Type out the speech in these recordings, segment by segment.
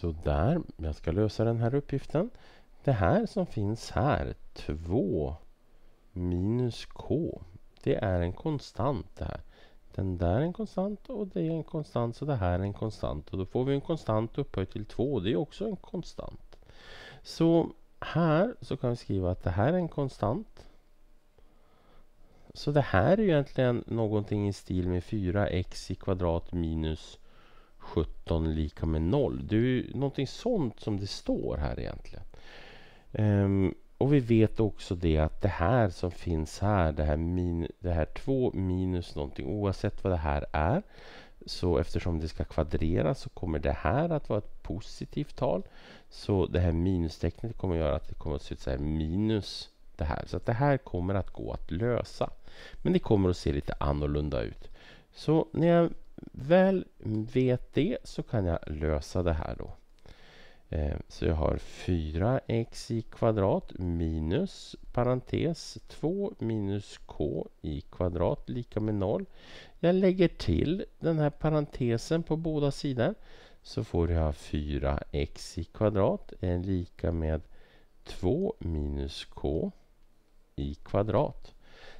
Sådär, jag ska lösa den här uppgiften. Det här som finns här, 2 minus k, det är en konstant det här. Den där är en konstant och det är en konstant så det här är en konstant. Och då får vi en konstant upphöjt till 2, det är också en konstant. Så här så kan vi skriva att det här är en konstant. Så det här är egentligen någonting i stil med 4x i kvadrat minus 17 lika med 0. Det är ju någonting sånt som det står här egentligen. Um, och vi vet också det att det här som finns här, det här, min, det här 2 minus någonting, oavsett vad det här är, så eftersom det ska kvadreras så kommer det här att vara ett positivt tal. Så det här minustecknet kommer att göra att det kommer att se ut så här minus det här. Så att det här kommer att gå att lösa. Men det kommer att se lite annorlunda ut. Så när jag väl vet det så kan jag lösa det här då. Eh, så jag har 4x i kvadrat minus parentes 2 minus k i kvadrat lika med 0. Jag lägger till den här parentesen på båda sidor så får jag 4x i kvadrat är eh, lika med 2 minus k i kvadrat.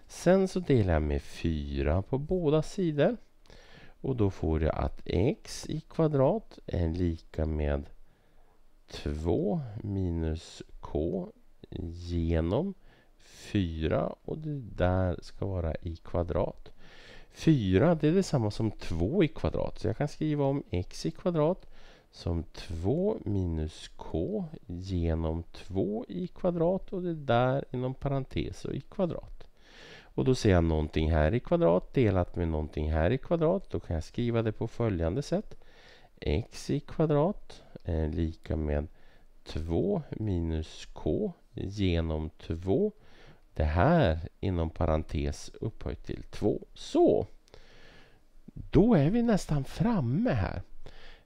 Sen så delar jag med 4 på båda sidor. Och då får jag att x i kvadrat är lika med 2 minus k genom 4 och det där ska vara i kvadrat. 4 det är detsamma som 2 i kvadrat så jag kan skriva om x i kvadrat som 2 minus k genom 2 i kvadrat och det där inom parentes och i kvadrat. Och då ser jag någonting här i kvadrat delat med någonting här i kvadrat. Då kan jag skriva det på följande sätt. x i kvadrat är eh, lika med 2 minus k genom 2. Det här inom parentes upphöjt till 2. Så! Då är vi nästan framme här.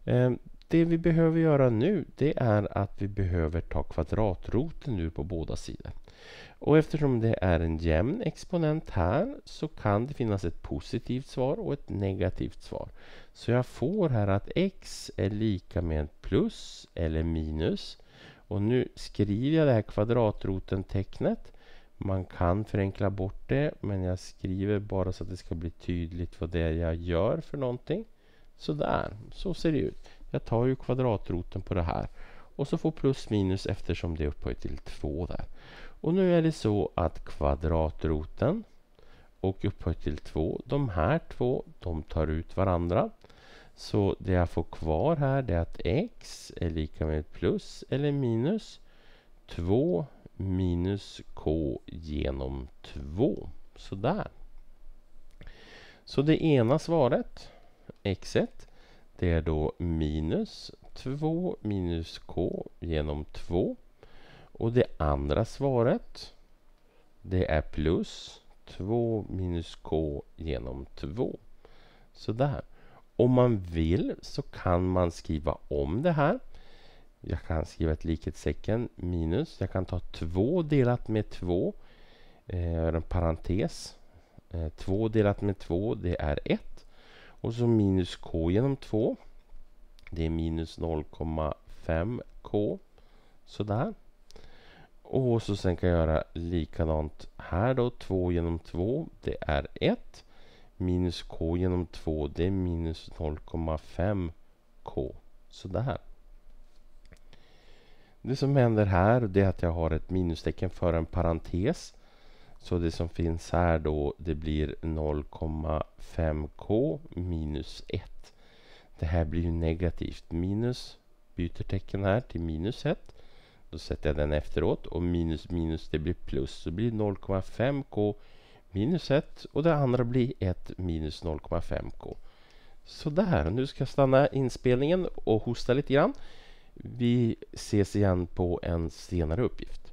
Eh, det vi behöver göra nu det är att vi behöver ta kvadratroten ur på båda sidor. Och eftersom det är en jämn exponent här så kan det finnas ett positivt svar och ett negativt svar. Så jag får här att x är lika med plus eller minus. Och nu skriver jag det här kvadratroten-tecknet. Man kan förenkla bort det, men jag skriver bara så att det ska bli tydligt vad det är jag gör för någonting. Sådär, så ser det ut. Jag tar ju kvadratroten på det här. Och så får plus minus eftersom det är upphöjt till 2 där. Och nu är det så att kvadratroten och upphöjt till 2, de här två, de tar ut varandra. Så det jag får kvar här är att x är lika med plus eller minus 2 minus k genom 2. Sådär. Så det ena svaret, x det är då minus 2 minus k genom 2 och det andra svaret det är plus 2 minus k genom 2. Sådär. Om man vill så kan man skriva om det här. Jag kan skriva ett likhetstecken minus. Jag kan ta 2 delat med 2. Eh, en parentes. 2 eh, delat med 2 det är 1. Och så minus k genom 2. Det är minus 0,5k. Sådär. Och så sen kan jag göra likadant här då. 2 genom 2, det är 1. Minus k genom 2, det är minus 0,5k. Sådär. Det som händer här det är att jag har ett minustecken för en parentes. Så det som finns här då, det blir 0,5k minus 1. Det här blir ju negativt. Minus byter tecken här till minus 1. Då sätter jag den efteråt och minus minus det blir plus. Så blir 0,5K minus 1 och det andra blir 1 minus 0,5K. Sådär, nu ska jag stanna inspelningen och hosta lite grann. Vi ses igen på en senare uppgift.